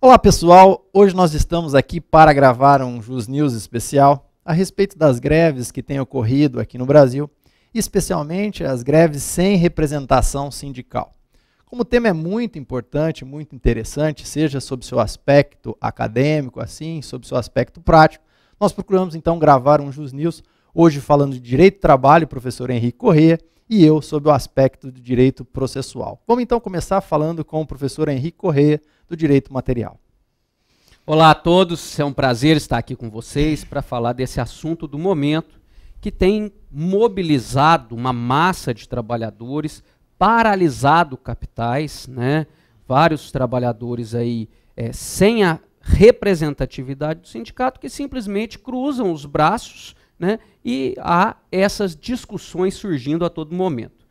Olá pessoal, hoje nós estamos aqui para gravar um Jus News especial a respeito das greves que têm ocorrido aqui no Brasil, especialmente as greves sem representação sindical. Como o tema é muito importante, muito interessante, seja sob seu aspecto acadêmico, assim, sob seu aspecto prático, nós procuramos então gravar um Jus News hoje falando de direito do trabalho, professor Henrique Corrêa, e eu sobre o aspecto do direito processual. Vamos então começar falando com o professor Henrique Corrêa do direito material. Olá a todos, é um prazer estar aqui com vocês para falar desse assunto do momento que tem mobilizado uma massa de trabalhadores, paralisado capitais, né? vários trabalhadores aí é, sem a representatividade do sindicato que simplesmente cruzam os braços né? e há essas discussões surgindo a todo momento.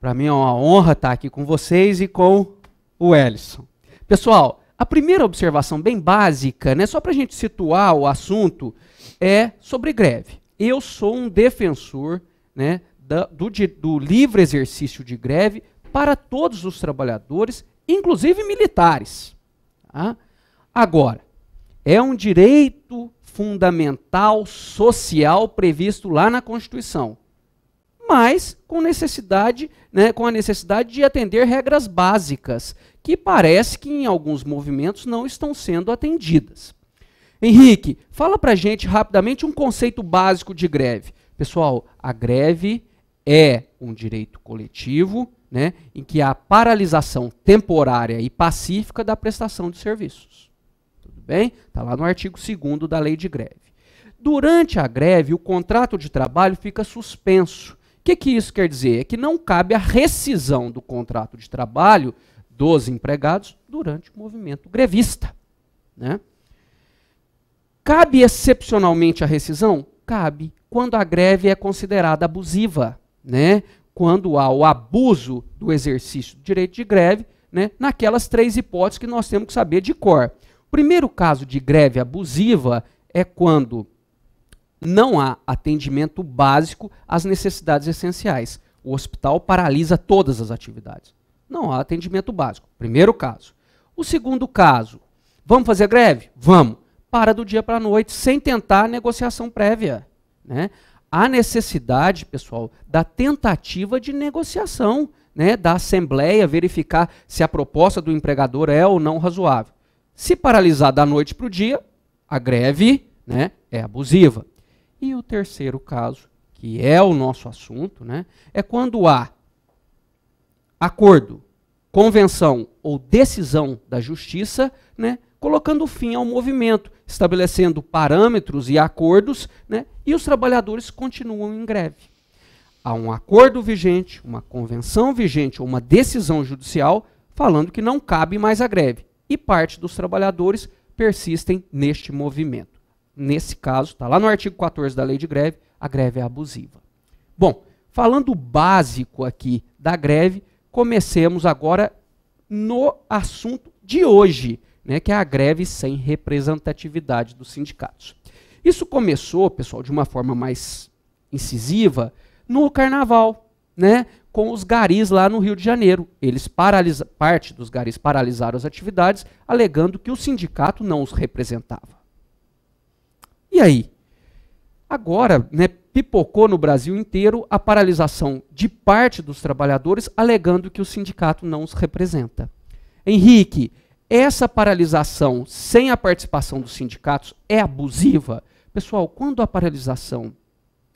Para mim é uma honra estar aqui com vocês e com o Ellison. Pessoal, a primeira observação bem básica, né, só para a gente situar o assunto, é sobre greve. Eu sou um defensor né, da, do, do livre exercício de greve para todos os trabalhadores, inclusive militares. Tá? Agora, é um direito fundamental social previsto lá na Constituição mas com necessidade, né, com a necessidade de atender regras básicas, que parece que em alguns movimentos não estão sendo atendidas. Henrique, fala pra gente rapidamente um conceito básico de greve. Pessoal, a greve é um direito coletivo, né, em que há paralisação temporária e pacífica da prestação de serviços. Tudo bem? Está lá no artigo 2 da lei de greve. Durante a greve, o contrato de trabalho fica suspenso o que, que isso quer dizer? É que não cabe a rescisão do contrato de trabalho dos empregados durante o movimento grevista. Né? Cabe excepcionalmente a rescisão? Cabe quando a greve é considerada abusiva, né? quando há o abuso do exercício do direito de greve, né? naquelas três hipóteses que nós temos que saber de cor. O primeiro caso de greve abusiva é quando não há atendimento básico às necessidades essenciais. O hospital paralisa todas as atividades. Não há atendimento básico. Primeiro caso. O segundo caso, vamos fazer greve? Vamos. Para do dia para a noite, sem tentar negociação prévia. Né? Há necessidade, pessoal, da tentativa de negociação, né? da assembleia verificar se a proposta do empregador é ou não razoável. Se paralisar da noite para o dia, a greve né, é abusiva. E o terceiro caso, que é o nosso assunto, né, é quando há acordo, convenção ou decisão da justiça, né, colocando fim ao movimento, estabelecendo parâmetros e acordos, né, e os trabalhadores continuam em greve. Há um acordo vigente, uma convenção vigente ou uma decisão judicial falando que não cabe mais a greve, e parte dos trabalhadores persistem neste movimento nesse caso, está lá no artigo 14 da lei de greve, a greve é abusiva. Bom, falando básico aqui da greve, comecemos agora no assunto de hoje, né, que é a greve sem representatividade dos sindicatos. Isso começou, pessoal, de uma forma mais incisiva no carnaval, né, com os garis lá no Rio de Janeiro. Eles paralisa parte dos garis paralisaram as atividades, alegando que o sindicato não os representava. E aí? Agora, né, pipocou no Brasil inteiro a paralisação de parte dos trabalhadores, alegando que o sindicato não os representa. Henrique, essa paralisação sem a participação dos sindicatos é abusiva? Pessoal, quando a paralisação,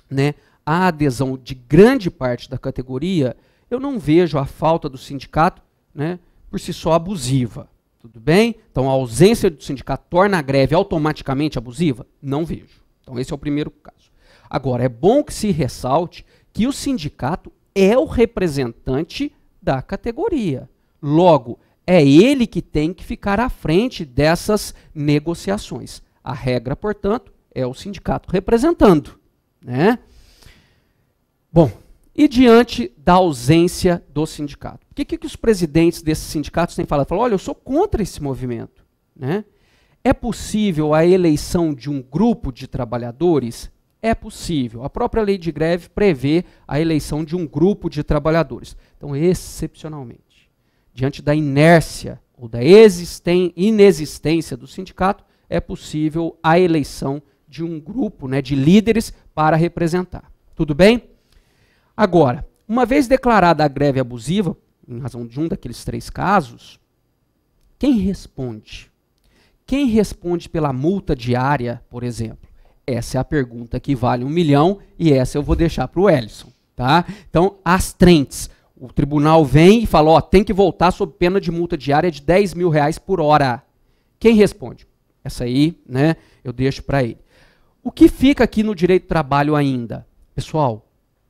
né, a adesão de grande parte da categoria, eu não vejo a falta do sindicato né, por si só abusiva. Tudo bem? Então a ausência do sindicato torna a greve automaticamente abusiva? Não vejo. Então esse é o primeiro caso. Agora, é bom que se ressalte que o sindicato é o representante da categoria. Logo, é ele que tem que ficar à frente dessas negociações. A regra, portanto, é o sindicato representando. Né? Bom, e diante da ausência do sindicato. O que, que os presidentes desses sindicatos têm falado? Falam, olha, eu sou contra esse movimento. Né? É possível a eleição de um grupo de trabalhadores? É possível. A própria lei de greve prevê a eleição de um grupo de trabalhadores. Então, excepcionalmente, diante da inércia ou da inexistência do sindicato, é possível a eleição de um grupo né, de líderes para representar. Tudo bem? Agora, uma vez declarada a greve abusiva, em razão de um daqueles três casos, quem responde? Quem responde pela multa diária, por exemplo? Essa é a pergunta que vale um milhão e essa eu vou deixar para o Ellison. Tá? Então, as trentes. O tribunal vem e fala, ó, tem que voltar sob pena de multa diária de 10 mil reais por hora. Quem responde? Essa aí, né, eu deixo para ele. O que fica aqui no direito do trabalho ainda? Pessoal,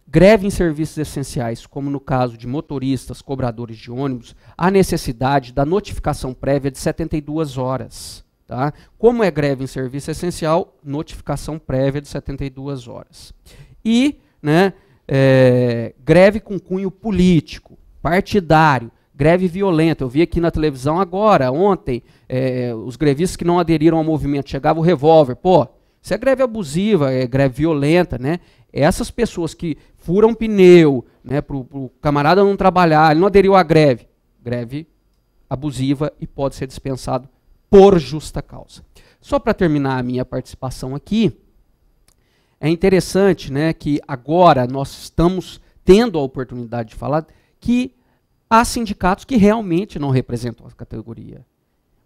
Greve em serviços essenciais, como no caso de motoristas, cobradores de ônibus, há necessidade da notificação prévia de 72 horas. Tá? Como é greve em serviço essencial, notificação prévia de 72 horas. E né, é, greve com cunho político, partidário, greve violenta. Eu vi aqui na televisão agora, ontem, é, os grevistas que não aderiram ao movimento chegavam o revólver. Pô, se é greve abusiva, é greve violenta, né? Essas pessoas que furam pneu, né, para o camarada não trabalhar, ele não aderiu à greve. Greve abusiva e pode ser dispensado por justa causa. Só para terminar a minha participação aqui, é interessante né, que agora nós estamos tendo a oportunidade de falar que há sindicatos que realmente não representam a categoria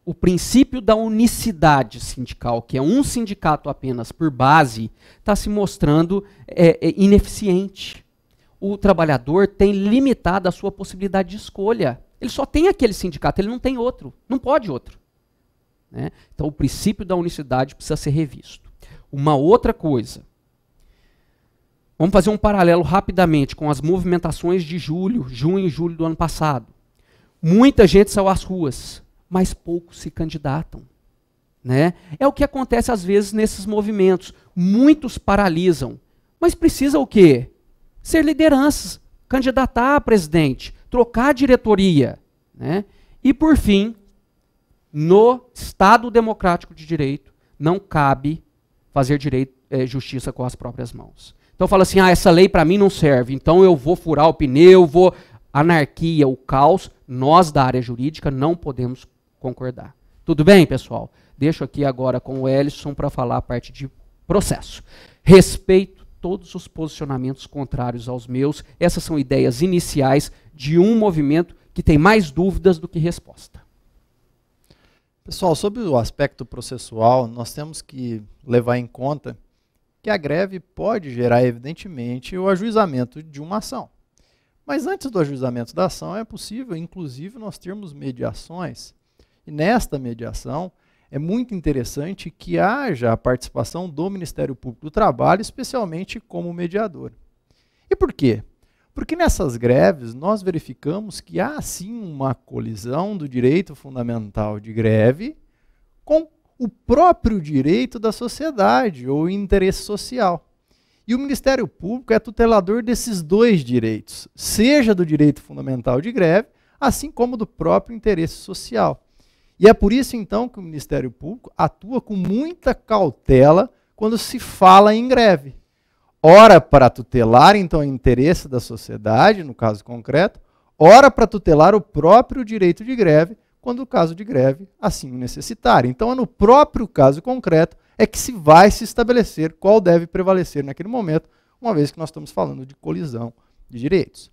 o princípio da unicidade sindical, que é um sindicato apenas por base, está se mostrando é, é, ineficiente. O trabalhador tem limitada a sua possibilidade de escolha. Ele só tem aquele sindicato, ele não tem outro, não pode outro. Né? Então, o princípio da unicidade precisa ser revisto. Uma outra coisa. Vamos fazer um paralelo rapidamente com as movimentações de julho, junho e julho do ano passado. Muita gente saiu às ruas mas poucos se candidatam. Né? É o que acontece às vezes nesses movimentos. Muitos paralisam, mas precisa o quê? Ser lideranças, candidatar a presidente, trocar a diretoria. Né? E por fim, no Estado Democrático de Direito, não cabe fazer direito, é, justiça com as próprias mãos. Então fala assim, ah, essa lei para mim não serve, então eu vou furar o pneu, vou... Anarquia, o caos, nós da área jurídica não podemos concordar. Tudo bem, pessoal? Deixo aqui agora com o Ellison para falar a parte de processo. Respeito todos os posicionamentos contrários aos meus. Essas são ideias iniciais de um movimento que tem mais dúvidas do que resposta. Pessoal, sobre o aspecto processual, nós temos que levar em conta que a greve pode gerar, evidentemente, o ajuizamento de uma ação. Mas antes do ajuizamento da ação, é possível, inclusive, nós termos mediações e nesta mediação, é muito interessante que haja a participação do Ministério Público do Trabalho, especialmente como mediador. E por quê? Porque nessas greves nós verificamos que há sim uma colisão do direito fundamental de greve com o próprio direito da sociedade ou interesse social. E o Ministério Público é tutelador desses dois direitos, seja do direito fundamental de greve, assim como do próprio interesse social. E é por isso, então, que o Ministério Público atua com muita cautela quando se fala em greve. Ora, para tutelar, então, o interesse da sociedade, no caso concreto, ora, para tutelar o próprio direito de greve, quando o caso de greve assim o necessitar. Então, é no próprio caso concreto é que se vai se estabelecer qual deve prevalecer naquele momento, uma vez que nós estamos falando de colisão de direitos.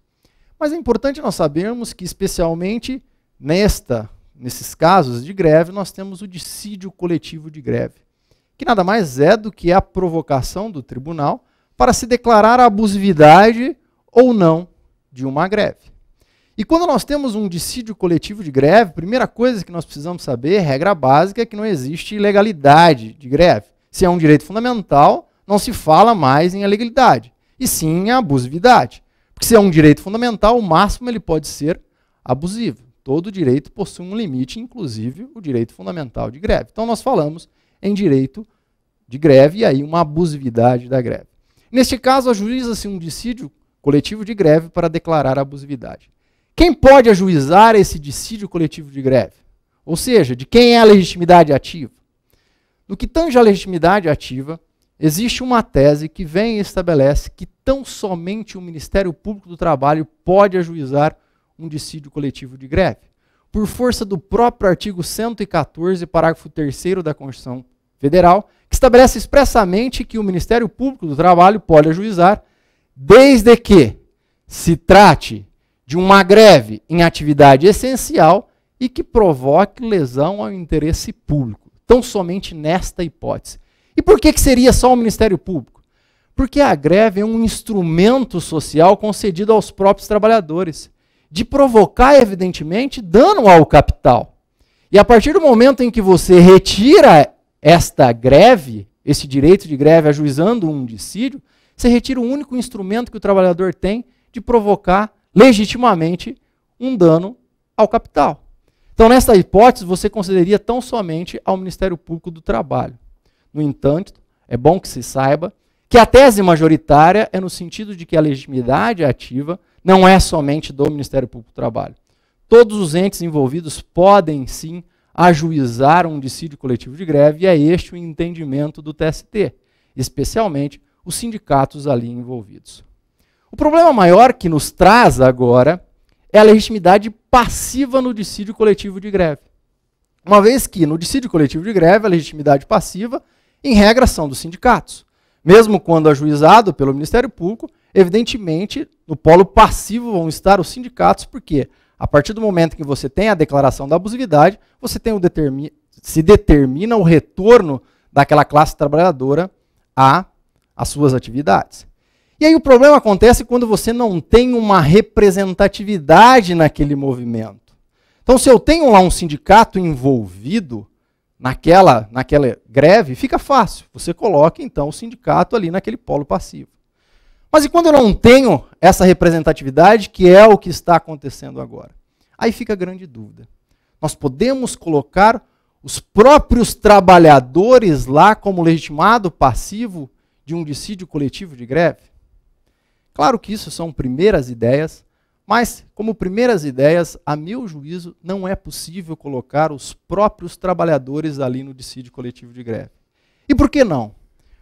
Mas é importante nós sabermos que, especialmente nesta nesses casos de greve, nós temos o dissídio coletivo de greve, que nada mais é do que a provocação do tribunal para se declarar a abusividade ou não de uma greve. E quando nós temos um dissídio coletivo de greve, primeira coisa que nós precisamos saber, regra básica, é que não existe ilegalidade de greve. Se é um direito fundamental, não se fala mais em ilegalidade, e sim em abusividade. Porque se é um direito fundamental, o máximo ele pode ser abusivo. Todo direito possui um limite, inclusive o direito fundamental de greve. Então nós falamos em direito de greve e aí uma abusividade da greve. Neste caso, ajuiza-se um dissídio coletivo de greve para declarar a abusividade. Quem pode ajuizar esse dissídio coletivo de greve? Ou seja, de quem é a legitimidade ativa? No que tange à legitimidade ativa, existe uma tese que vem e estabelece que tão somente o Ministério Público do Trabalho pode ajuizar um dissídio coletivo de greve. Por força do próprio artigo 114, parágrafo 3 da Constituição Federal, que estabelece expressamente que o Ministério Público do Trabalho pode ajuizar, desde que se trate de uma greve em atividade essencial e que provoque lesão ao interesse público. Tão somente nesta hipótese. E por que, que seria só o Ministério Público? Porque a greve é um instrumento social concedido aos próprios trabalhadores de provocar, evidentemente, dano ao capital. E a partir do momento em que você retira esta greve, esse direito de greve ajuizando um dissídio, você retira o único instrumento que o trabalhador tem de provocar legitimamente um dano ao capital. Então, nesta hipótese, você concederia tão somente ao Ministério Público do Trabalho. No entanto, é bom que se saiba que a tese majoritária é no sentido de que a legitimidade ativa não é somente do Ministério Público do Trabalho. Todos os entes envolvidos podem sim ajuizar um dissídio coletivo de greve, e é este o entendimento do TST, especialmente os sindicatos ali envolvidos. O problema maior que nos traz agora é a legitimidade passiva no dissídio coletivo de greve. Uma vez que no dissídio coletivo de greve, a legitimidade passiva, em regra, são dos sindicatos. Mesmo quando ajuizado pelo Ministério Público, Evidentemente, no polo passivo vão estar os sindicatos, porque a partir do momento que você tem a declaração da abusividade, você tem o determi se determina o retorno daquela classe trabalhadora a as suas atividades. E aí o problema acontece quando você não tem uma representatividade naquele movimento. Então, se eu tenho lá um sindicato envolvido naquela, naquela greve, fica fácil. Você coloca então o sindicato ali naquele polo passivo. Mas e quando eu não tenho essa representatividade, que é o que está acontecendo agora? Aí fica a grande dúvida. Nós podemos colocar os próprios trabalhadores lá como legitimado passivo de um dissídio coletivo de greve? Claro que isso são primeiras ideias, mas, como primeiras ideias, a meu juízo, não é possível colocar os próprios trabalhadores ali no dissídio coletivo de greve. E por que não?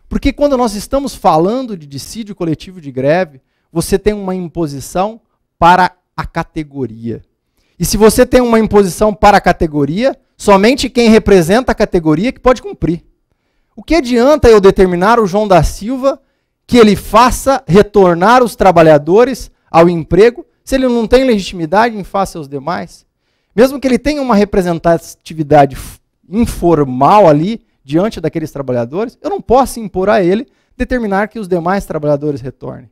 Porque quando nós estamos falando de dissídio coletivo de greve, você tem uma imposição para a categoria. E se você tem uma imposição para a categoria, somente quem representa a categoria que pode cumprir. O que adianta eu determinar o João da Silva que ele faça retornar os trabalhadores ao emprego se ele não tem legitimidade em face aos demais? Mesmo que ele tenha uma representatividade informal ali, diante daqueles trabalhadores, eu não posso impor a ele determinar que os demais trabalhadores retornem.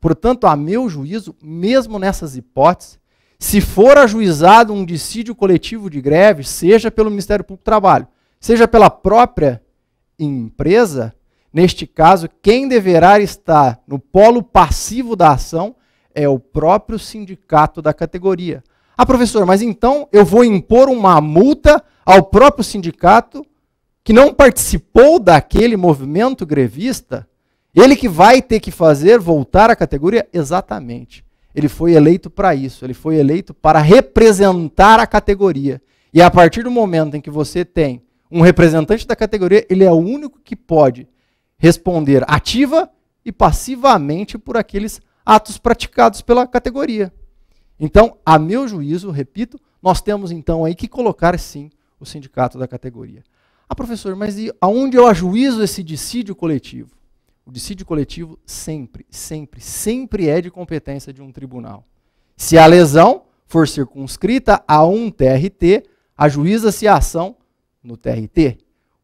Portanto, a meu juízo, mesmo nessas hipóteses, se for ajuizado um dissídio coletivo de greve, seja pelo Ministério Público do Trabalho, seja pela própria empresa, neste caso, quem deverá estar no polo passivo da ação é o próprio sindicato da categoria. Ah, professor, mas então eu vou impor uma multa ao próprio sindicato que não participou daquele movimento grevista, ele que vai ter que fazer voltar à categoria? Exatamente. Ele foi eleito para isso, ele foi eleito para representar a categoria. E a partir do momento em que você tem um representante da categoria, ele é o único que pode responder ativa e passivamente por aqueles atos praticados pela categoria. Então, a meu juízo, repito, nós temos então aí que colocar sim o sindicato da categoria. Ah, professor, mas e aonde eu ajuizo esse dissídio coletivo? O dissídio coletivo sempre, sempre, sempre é de competência de um tribunal. Se a lesão for circunscrita a um TRT, ajuiza-se a ação no TRT.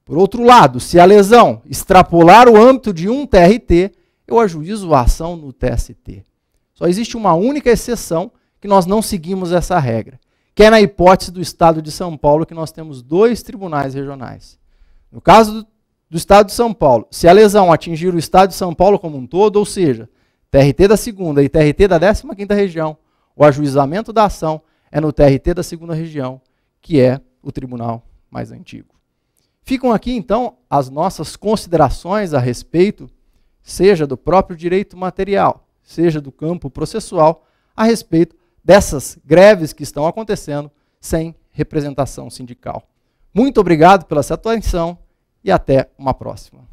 Por outro lado, se a lesão extrapolar o âmbito de um TRT, eu ajuizo a ação no TST. Só existe uma única exceção que nós não seguimos essa regra, que é na hipótese do Estado de São Paulo que nós temos dois tribunais regionais. No caso do, Estado de São Paulo, se a lesão atingir o Estado de São Paulo como um todo, ou seja, TRT da segunda e TRT da 15ª região, o ajuizamento da ação é no TRT da segunda região, que é o tribunal mais antigo. Ficam aqui, então, as nossas considerações a respeito, seja do próprio direito material, seja do campo processual, a respeito dessas greves que estão acontecendo sem representação sindical. Muito obrigado pela sua atenção e até uma próxima.